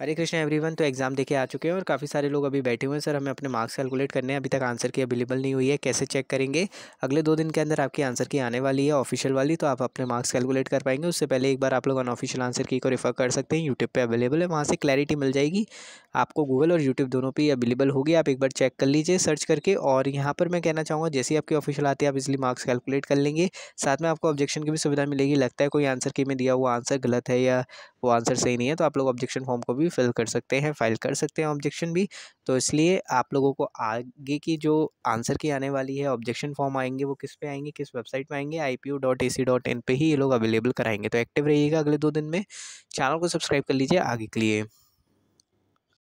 हरे Krishna everyone तो exam देखे आ चुके हैं और काफ़ी सारे लोग अभी बैठे हुए हैं सर हमें अपने मार्क्स कैलकुलेट करने हैं अभी तक आंसर की अवेलेबल नहीं हुई है कैसे चेक करेंगे अगले दो दिन के अंदर आपकी आंसर की आने वाली है ऑफिशियल वाली तो आप अपने मार्क्स कैलकुलेट कर पाएंगे उससे पहले एक बार आप लोग अनऑफिशियल आंसर की को रिफर कर सकते हैं यूट्यूब पर अवेलेबल है वहाँ से क्लैरिटी मिल जाएगी आपको गूगल और यूट्यूब दोनों पर अवेलेबल होगी आप एक बार चेक कर लीजिए सर्च करके और यहाँ पर मैं कहना चाहूँगा जैसे ही आपकी ऑफिशियल आती है आप इसलिए मार्क्स कैलकुलेट कर लेंगे साथ में आपको ऑब्जेक्शन की भी सुविधा मिलेगी लगता है कोई आंसर की में दिया हुआ आंसर गलत है या वो आंसर सही नहीं है तो आप लोग ऑब्जेक्शन फॉर्म को भी फिल कर सकते हैं फाइल कर सकते हैं ऑब्जेक्शन भी तो इसलिए आप लोगों को आगे की जो आंसर की आने वाली है ऑब्जेक्शन फॉर्म आएंगे वो किस पे आएंगे किस वेबसाइट पर आएंगे आई पे ही ये लोग अवेलेबल कराएंगे तो एक्टिव रहिएगा अगले दो दिन में चैनल को सब्सक्राइब कर लीजिए आगे के लिए